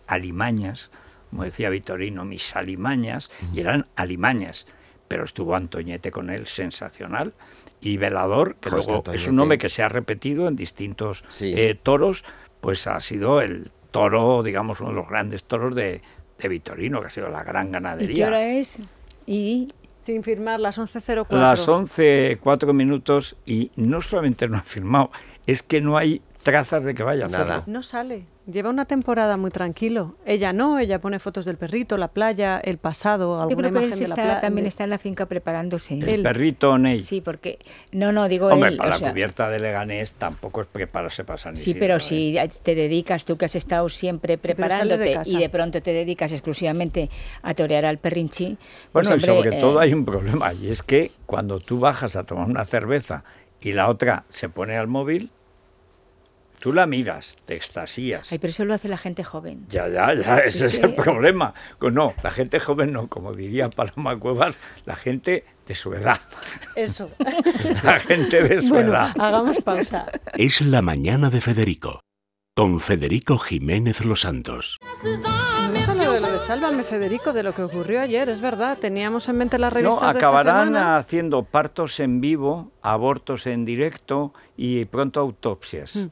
alimañas, como decía Vitorino, mis alimañas, y eran alimañas. Pero estuvo Antoñete con él, sensacional y Velador, que es un nombre que se ha repetido en distintos eh, toros, pues ha sido el toro, digamos, uno de los grandes toros de, de Vitorino, que ha sido la gran ganadería. ¿Y qué hora es? ¿Y? Sin firmar, las 11.04. Las 11.04 minutos y no solamente no ha firmado, es que no hay trazas de que vaya a hacerlo. Nada. No sale. Lleva una temporada muy tranquilo. Ella no, ella pone fotos del perrito, la playa, el pasado, alguna Yo creo que él también está en la finca preparándose. ¿El, perrito Ney? Sí, porque... No, no, digo Hombre, para la cubierta de Leganés tampoco es prepararse para San Sí, pero ¿eh? si te dedicas, tú que has estado siempre preparándote y de pronto te dedicas exclusivamente a torear al perrinchi... Bueno, pues, y sobre todo eh, hay un problema, y es que cuando tú bajas a tomar una cerveza y la otra se pone al móvil Tú la miras, te extasías. Ay, pero eso lo hace la gente joven. Ya, ya, ya, pues ese es, el problema. No, la gente joven no, como diría Paloma Cuevas, la gente de su edad. Eso. La gente de su edad. Hagamos pausa. Es la mañana de Federico, con Federico Jiménez Los Santos. Pues sálvame, Federico, de lo que ocurrió ayer, es verdad. Teníamos en mente las revistas. No, acabarán haciendo partos en vivo, abortos en directo y pronto autopsias. Mm.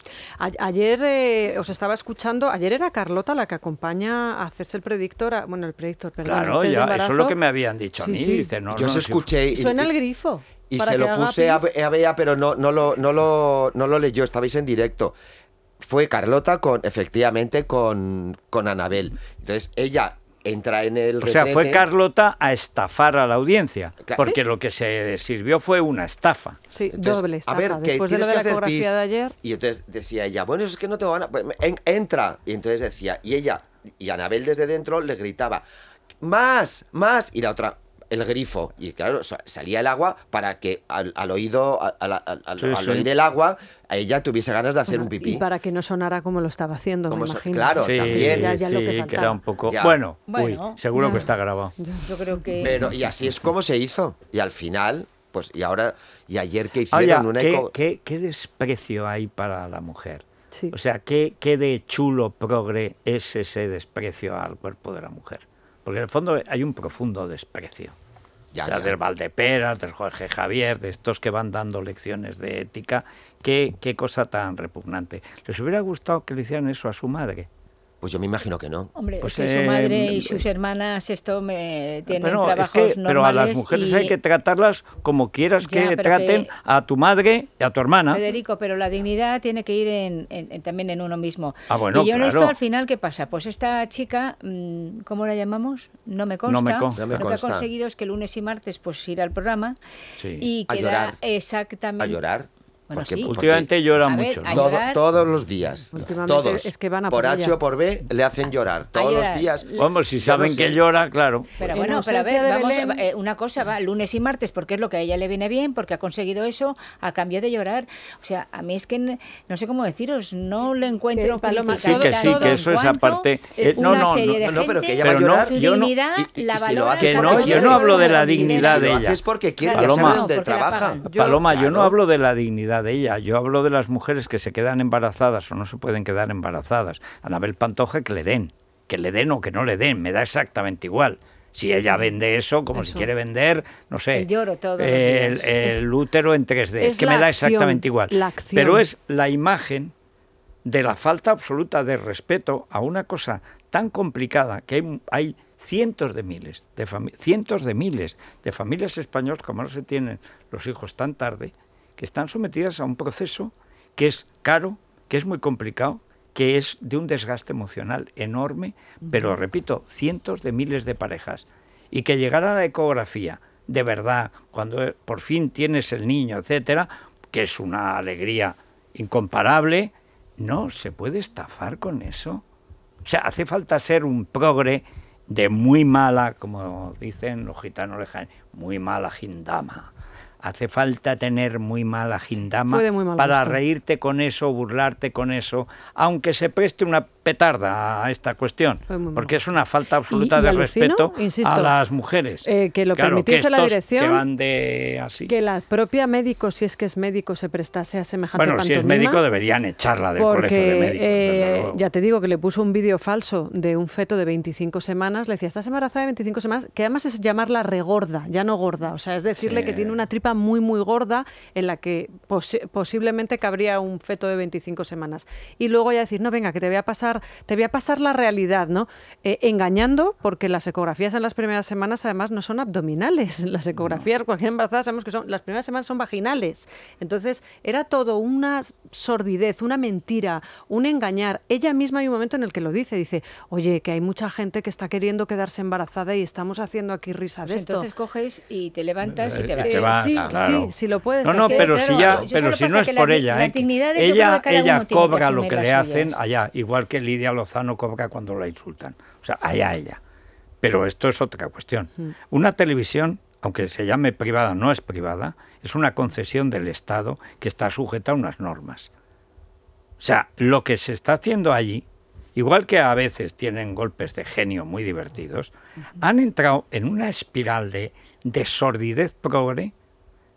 ayer eh, os estaba escuchando, ayer era Carlota la que acompaña a hacerse el predictor, bueno, el predictor, perdón. Claro, eso es lo que me habían dicho a mí. Dice, no, Yo no, os escuché. Y, suena el grifo. Y se lo puse a, a Bea, pero no, no, lo, no, lo, no lo leyó, estabais en directo fue Carlota con, efectivamente, con, con Anabel. Entonces ella entra en el... O sea, fue Carlota a estafar a la audiencia, porque lo que se sirvió fue una estafa. Sí, doble estafa. A ver, después de, la de ayer... Y entonces decía ella, bueno, es que no te van a... Pues, entra. Y entonces decía, y ella, y Anabel desde dentro le gritaba, más, más. Y la otra, el grifo y claro, salía el agua para que al, oído, al, oír el agua, ella tuviese ganas de hacer un pipí. Y para que no sonara como lo estaba haciendo, me Claro, también. que, era un poco... Bueno, seguro que está grabado. Yo creo que... y así es como se hizo. Y al final, pues, y ahora, y ayer que hicieron un Eco... Qué, desprecio hay para la mujer? O sea, ¿qué, qué de chulo progre es ese desprecio al cuerpo de la mujer. Porque en el fondo hay un profundo desprecio. Ya, Del Valdepera, del Jorge Javier, de estos que van dando lecciones de ética. Qué, qué cosa tan repugnante. ¿Les hubiera gustado que le hicieran eso a su madre? Pues yo me imagino que no. Hombre, pues que su eh, madre y mm, sus hermanas esto me tienen pero que, Pero a las mujeres hay que tratarlas como quieras que traten a tu madre y a tu hermana. Federico, pero la dignidad tiene que ir también en uno mismo. Ah, bueno, y yo en esto al final, ¿qué pasa? Pues esta chica, mm, ¿cómo la llamamos? No me consta. Lo que ha conseguido es que lunes y martes pues ir al programa y queda exactamente... A llorar Últimamente llora mucho. todos los días. Todos. por, H o por B le hacen llorar. Todos los días. Vamos, si saben que llora, claro. Pero bueno, pero a ver, vamos, eh, una cosa va lunes y martes porque es lo que a ella le viene bien, porque ha conseguido eso a cambio de llorar. O sea, a mí es que no sé cómo deciros, no le encuentro paloma. Sí, que sí, que eso es aparte. Eh, no, no, pero que ella dignidad la valora. yo no hablo de la dignidad de ella. Es porque quiere, saber dónde trabaja. Paloma, yo no hablo de la dignidad de ella. Yo hablo de las mujeres que se quedan embarazadas o no se pueden quedar embarazadas. A Anabel Pantoja que le den, que le den o que no le den, me da exactamente igual. Si ella vende eso, como si quiere vender, no sé, el, útero en 3D, es que me da exactamente igual. Pero es la imagen de la falta absoluta de respeto a una cosa tan complicada que hay, cientos de miles de cientos de miles de familias españolas como no se tienen los hijos tan tarde que están sometidas a un proceso que es caro, que es muy complicado, que es de un desgaste emocional enorme, pero repito, cientos de miles de parejas. Y que llegar a la ecografía, de verdad, cuando eh, por fin tienes el niño, etcétera, que es una alegría incomparable, no se puede estafar con eso. O sea, hace falta ser un progre de muy mala, como dicen los gitanos lejanos, muy mala gindama hace falta tener muy mala gindama para reírte con eso, burlarte con eso, aunque se preste una petarda a esta cuestión, porque es una falta absoluta de respeto a las mujeres. Eh, que lo permitiese la dirección, que, así. la propia médico, si es que es médico, se prestase a semejante Bueno, si es médico deberían echarla del colegio de médicos. Eh, ya te digo que le puso un vídeo falso de un feto de 25 semanas, le decía, estás embarazada de 25 semanas, que además es llamarla regorda, ya no gorda, o sea, es decirle que tiene una tripa muy, muy gorda, en la que posiblemente cabría un feto de 25 semanas. Y luego ya decir, no, venga, que te voy a pasar, te voy a pasar la realidad, ¿no? Eh, engañando, porque las ecografías en las primeras semanas además no son abdominales. Las ecografías, cualquier embarazada, sabemos que son, las primeras semanas son vaginales. Entonces, era todo una sordidez, una mentira, un engañar. Ella misma hay un momento en el que lo dice, dice, oye, que hay mucha gente que está queriendo quedarse embarazada y estamos haciendo aquí risa de pues esto. Entonces coges y te levantas y eh, te vas. sí, sí, si lo puedes. No, no, pero si, pero si no es por ella. ¿eh? ella cobra lo que le hacen allá, igual que Lidia Lozano cobra cuando la insultan. O sea, allá ella. Pero esto es otra cuestión. Mm. Una televisión, aunque se llame privada, no es privada es una concesión del Estado que está sujeta a unas normas. O sea, lo que se está haciendo allí, igual que a veces tienen golpes de genio muy divertidos, han entrado en una espiral de, sordidez progre.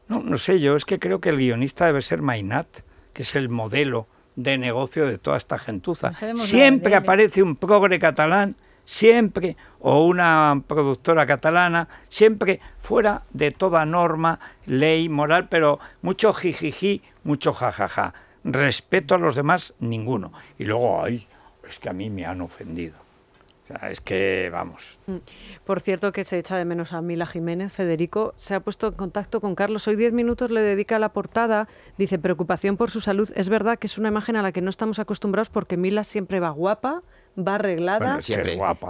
No, no sé, yo es que creo que el guionista debe ser Mainat, que es el modelo de negocio de toda esta gentuza. Siempre ¿eh? aparece un progre catalán siempre, o una productora catalana, siempre fuera de toda norma, ley, moral, pero mucho jijiji, mucho jajaja. Respeto a los demás, ninguno. Y luego, ay, es que a mí me han ofendido. es que vamos. Mm. Por cierto, que se echa de menos a Mila Jiménez, Federico, se ha puesto en contacto con Carlos. Hoy 10 minutos le dedica la portada, dice preocupación por su salud. Es verdad que es una imagen a la que no estamos acostumbrados porque Mila siempre va guapa, va arreglada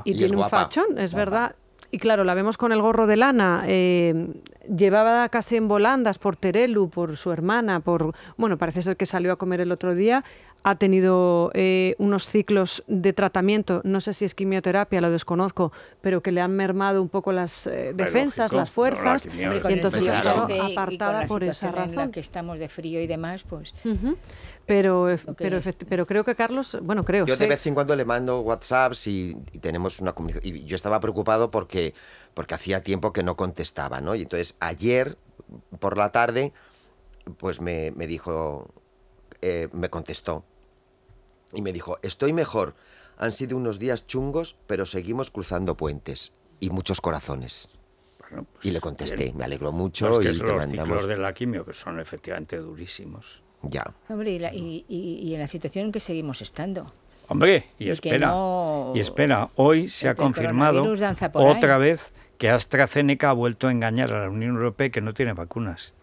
y, tiene un fachón, es verdad. Y claro, la vemos con el gorro de lana, eh, Llevaba llevada casi en volandas por Terelu, por su hermana, por bueno, parece ser que salió a comer el otro día, ha tenido eh, unos ciclos de tratamiento, no sé si es quimioterapia, lo desconozco, pero que le han mermado un poco las eh, defensas, las fuerzas, y entonces apartada por esa razón. la que estamos de frío y demás, pues... Pero, pero, creo que Carlos, bueno, creo. Yo de vez en cuando le mando WhatsApps y, tenemos una comunicación. Y yo estaba preocupado porque, porque hacía tiempo que no contestaba, ¿no? Y entonces ayer por la tarde, pues me, me dijo, eh, me contestó y me dijo, estoy mejor. Han sido unos días chungos, pero seguimos cruzando puentes y muchos corazones. Pues y le contesté, me alegró mucho. y te los mandamos... los de la quimio, que son efectivamente durísimos y, en la situación en que seguimos estando. Hombre, y, espera, y espera, hoy se ha confirmado otra vez que AstraZeneca ha vuelto a engañar a la Unión Europea que no tiene vacunas.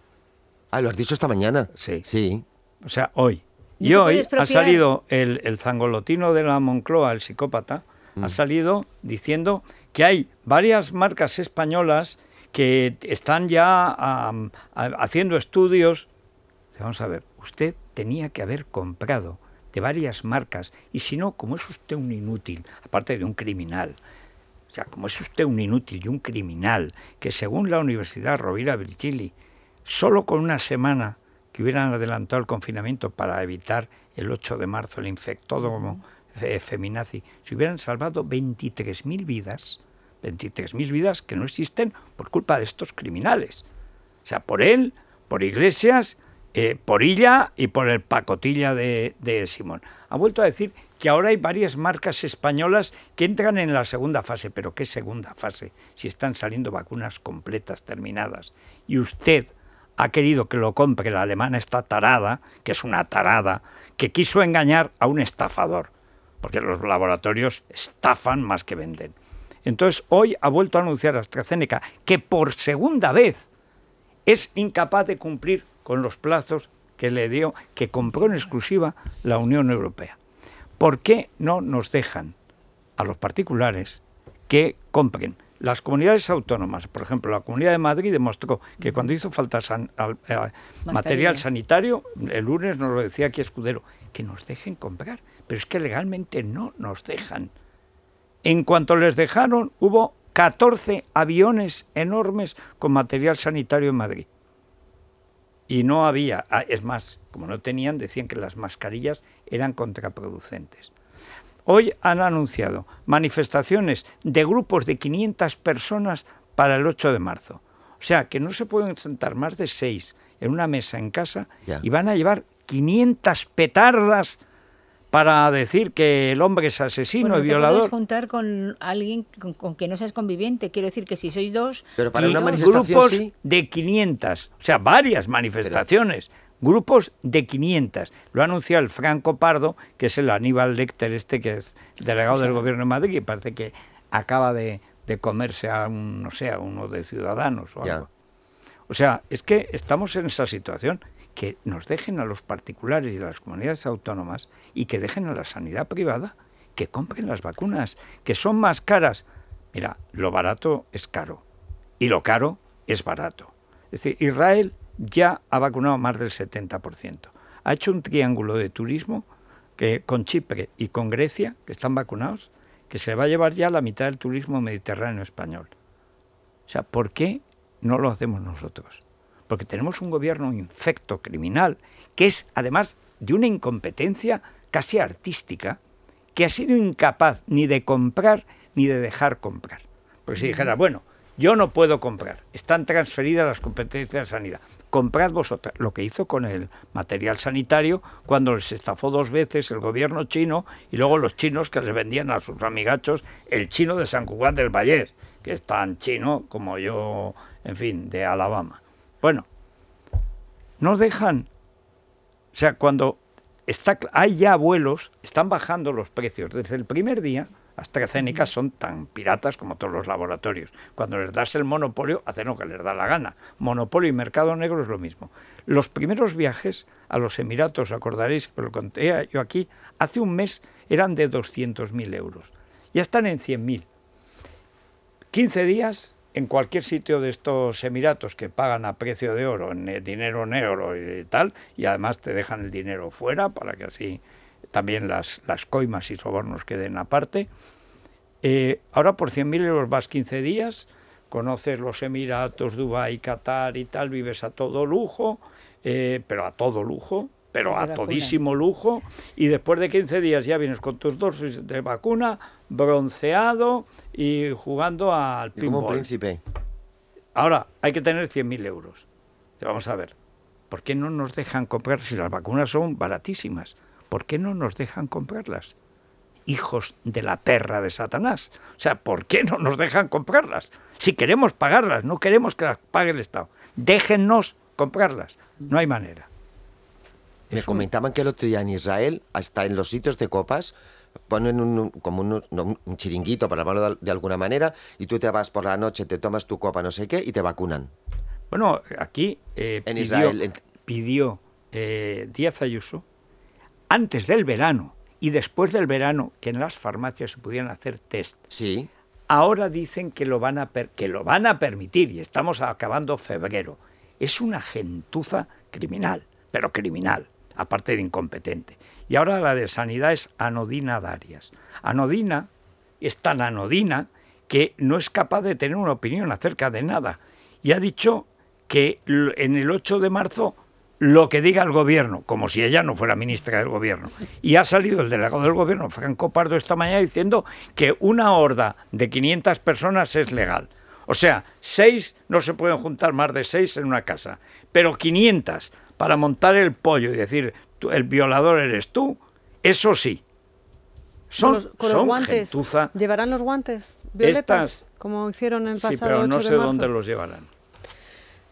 Ah, lo has dicho esta mañana. Sí. Sí. O sea, hoy. Y, hoy ha salido el, zangolotino de la Moncloa, el psicópata, ha mm. salido diciendo que hay varias marcas españolas que están ya haciendo estudios. Vamos a ver, Usted tenía que haber comprado de varias marcas y si no, como es usted un inútil, aparte de un criminal, o sea, como es usted un inútil y un criminal, que según la Universidad Rovira Virgili, solo con una semana que hubieran adelantado el confinamiento para evitar el 8 de marzo el infectódromo feminazi, se hubieran salvado 23.000 vidas, 23.000 vidas que no existen por culpa de estos criminales. O sea, por él, por Iglesias eh, por Illa y por el pacotilla de, Simón. Ha vuelto a decir que ahora hay varias marcas españolas que entran en la segunda fase, pero ¿qué segunda fase? Si están saliendo vacunas completas, terminadas. Y usted ha querido que lo compre la alemana está tarada, que es una tarada, que quiso engañar a un estafador, porque los laboratorios estafan más que venden. Entonces hoy ha vuelto a anunciar AstraZeneca que por segunda vez es incapaz de cumplir con los plazos que le dio, que compró en exclusiva la Unión Europea. ¿Por qué no nos dejan a los particulares que compren? Las comunidades autónomas, por ejemplo, la Comunidad de Madrid demostró que cuando hizo falta eh, material sanitario, el lunes nos lo decía aquí Escudero, que nos dejen comprar, pero es que legalmente no nos dejan. En cuanto les dejaron, hubo 14 aviones enormes con material sanitario en Madrid. Y no había, ah, es más, como no tenían, decían que las mascarillas eran contraproducentes. Hoy han anunciado manifestaciones de grupos de 500 personas para el 8 de marzo. O sea, que no se pueden sentar más de seis en una mesa en casa y van a llevar 500 petardas para decir que el hombre es asesino y violador. No juntar con alguien con, que no seas conviviente. Quiero decir que si sois dos, Pero para una manifestación, grupos de 500, o sea, varias manifestaciones. grupos de 500. Lo ha anunciado el Franco Pardo, que es el Aníbal Lecter, este que es delegado del Gobierno de Madrid, y parece que acaba de, comerse a un, no sé, uno de Ciudadanos o algo. O sea, es que estamos en esa situación que nos dejen a los particulares y a las comunidades autónomas y que dejen a la sanidad privada que compren las vacunas, que son más caras. Mira, lo barato es caro y lo caro es barato. Es decir, Israel ya ha vacunado más del 70%. Ha hecho un triángulo de turismo que con Chipre y con Grecia, que están vacunados, que se va a llevar ya la mitad del turismo mediterráneo español. O sea, ¿por qué no lo hacemos nosotros? porque tenemos un gobierno infecto criminal, que es además de una incompetencia casi artística, que ha sido incapaz ni de comprar ni de dejar comprar. Porque si dijera, bueno, yo no puedo comprar, están transferidas las competencias de sanidad, comprad vosotras. Lo que hizo con el material sanitario cuando les estafó dos veces el gobierno chino y luego los chinos que les vendían a sus amigachos el chino de San Juan del Valle, que es tan chino como yo, en fin, de Alabama. Bueno, nos dejan, o sea, cuando está, hay ya vuelos, están bajando los precios. Desde el primer día, AstraZeneca son tan piratas como todos los laboratorios. Cuando les das el monopolio, hacen lo que les da la gana. Monopolio y mercado negro es lo mismo. Los primeros viajes a los Emiratos, acordaréis que lo conté yo aquí, hace un mes eran de 200.000 euros. Ya están en 100.000. 15 días en cualquier sitio de estos Emiratos que pagan a precio de oro, en dinero negro y tal, y además te dejan el dinero fuera para que así también las, las coimas y sobornos queden aparte. Eh, ahora por 100.000 euros vas 15 días, conoces los Emiratos, Dubái, Qatar y tal, vives a todo lujo, eh, pero a todo lujo, pero a todísimo lujo, y después de 15 días ya vienes con tus dosis de vacuna, bronceado y jugando al pinball. príncipe. Ahora, hay que tener 100.000 euros. Vamos a ver, ¿por qué no nos dejan comprar si las vacunas son baratísimas? ¿Por qué no nos dejan comprarlas? Hijos de la perra de Satanás. O sea, ¿por qué no nos dejan comprarlas? Si queremos pagarlas, no queremos que las pague el Estado. Déjennos comprarlas. No hay manera. Me comentaban que el otro día en Israel, hasta en los sitios de copas, ponen un, como un, chiringuito, para llamarlo de, alguna manera, y tú te vas por la noche, te tomas tu copa, no sé qué, y te vacunan. Bueno, aquí eh, en pidió, Israel, pidió eh, Díaz Ayuso, antes del verano y después del verano, que en las farmacias se pudieran hacer test. Sí. Ahora dicen que lo van a, que lo van a permitir y estamos acabando febrero. Es una gentuza criminal, pero criminal aparte de incompetente. Y ahora la de sanidad es Anodina Darias. Anodina es tan anodina que no es capaz de tener una opinión acerca de nada. Y ha dicho que en el 8 de marzo lo que diga el gobierno, como si ella no fuera ministra del gobierno. Y ha salido el delegado del gobierno, Franco Pardo, esta mañana diciendo que una horda de 500 personas es legal. O sea, seis no se pueden juntar más de seis en una casa, pero 500 para montar el pollo y decir, el violador eres tú, eso sí. Son, los, guantes. ¿Llevarán los guantes violetas? Estas, como hicieron en pasado Sí, pero no sé dónde los llevarán.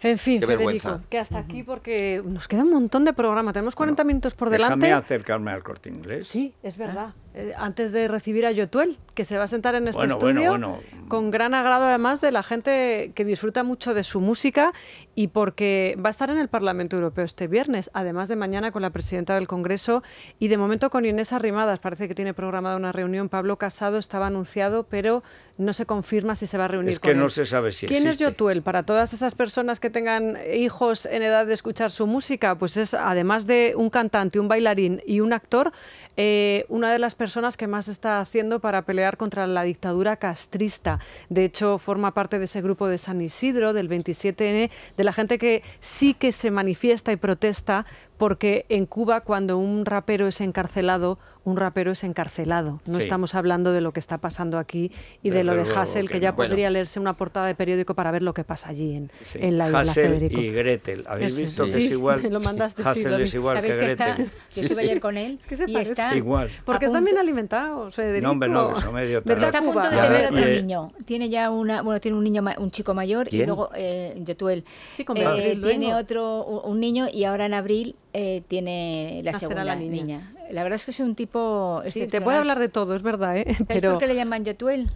En fin, Qué Federico, que hasta aquí porque nos queda un montón de programa. Tenemos 40 minutos por delante. Déjame acercarme al corte inglés. Sí, es ah. verdad. Eh, antes de recibir a Yotuel, que se va a sentar en este estudio, bueno, con gran agrado además de la gente que disfruta mucho de su música y porque va a estar en el Parlamento Europeo este viernes, además de mañana con la presidenta del Congreso y de momento con Inés Arrimadas. Parece que tiene programada una reunión. Pablo Casado estaba anunciado, pero no se confirma si se va a reunir. Es que no se sabe si ¿Quién es Yotuel? Para todas esas personas que tengan hijos en edad de escuchar su música, pues es además de un cantante, un bailarín y un actor, eh, una de las personas que más está haciendo para pelear contra la dictadura castrista. De hecho, forma parte de ese grupo de San Isidro del 27N de la gente que sí que se manifiesta y protesta porque en Cuba cuando un rapero es encarcelado un rapero es encarcelado. No estamos hablando de lo que está pasando aquí y de, lo de Hassel, que, ya podría leerse una portada de periódico para ver lo que pasa allí en, en la isla Hassel Federico. y Gretel. ¿Habéis visto que es igual? Lo Hassel es igual que, que Gretel. Está, yo estuve ayer con él es está igual. Porque están bien alimentado Federico. No, hombre, no, eso medio Pero está a punto de tener otro niño. Tiene ya una, bueno, tiene un niño, un chico mayor y luego eh, Yetuel. Eh, tiene otro, un niño y ahora en abril eh, tiene la segunda niña. La verdad es que es un tipo... Sí, te puede hablar de todo, es verdad, ¿eh? Es Pero... por qué le llaman Yetuel.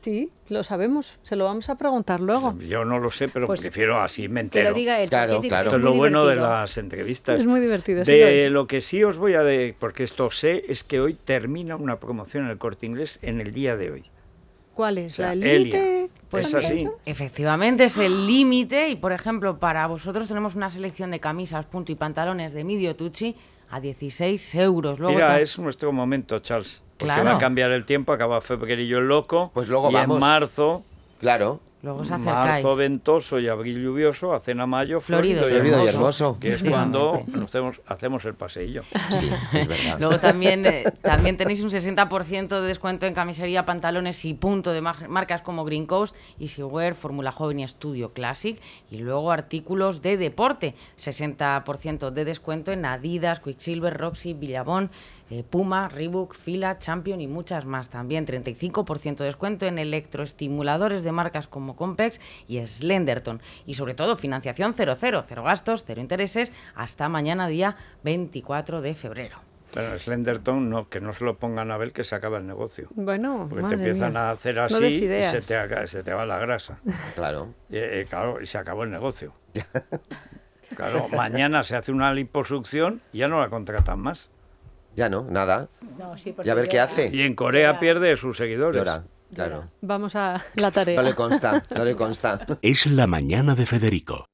Sí, lo sabemos, se lo vamos a preguntar luego. Yo no lo sé, pero pues prefiero así me entero. Que lo diga él, claro, claro. es lo bueno de las entrevistas. Es muy divertido. De lo, que sí os voy a... porque esto sé, es que hoy termina una promoción en el Corte Inglés en el día de hoy. ¿Cuál es? ¿La límite? Pues es así. Efectivamente, es el límite. Y, por ejemplo, para vosotros tenemos una selección de camisas, punto y pantalones de Midio Tucci a 16 euros. Luego Mira, es nuestro momento, Charles. Porque va a cambiar el tiempo, acaba febrero el loco. Pues luego y vamos. en marzo. Claro. Luego Marzo ventoso y abril lluvioso, a mayo, florido, y, hermoso, Que es cuando hacemos, el paseillo. Luego también, eh, también tenéis un 60% de descuento en camisería, pantalones y punto de marcas como Green Coast, Wear, Fórmula Joven y Studio Classic. Y luego artículos de deporte, 60% de descuento en Adidas, Quicksilver, Roxy, Villabón, eh, Puma, Reebok, Fila, Champion y muchas más también. 35% de descuento en electroestimuladores de marcas como Compex y Slenderton. Y sobre todo financiación 00, cero, cero gastos, cero intereses, hasta mañana día 24 de febrero. Pero Slenderton, que no se lo pongan a ver que se acaba el negocio. Bueno, Porque te empiezan a hacer así y se te, va la grasa. Claro. Eh, claro, y se acabó el negocio. Claro, mañana se hace una liposucción y ya no la contratan más. Ya no, nada. No, y a ver qué hace. Y en Corea pierde sus seguidores. Llora, claro. Vamos a la tarea. No le consta, no le consta. Es la mañana de Federico.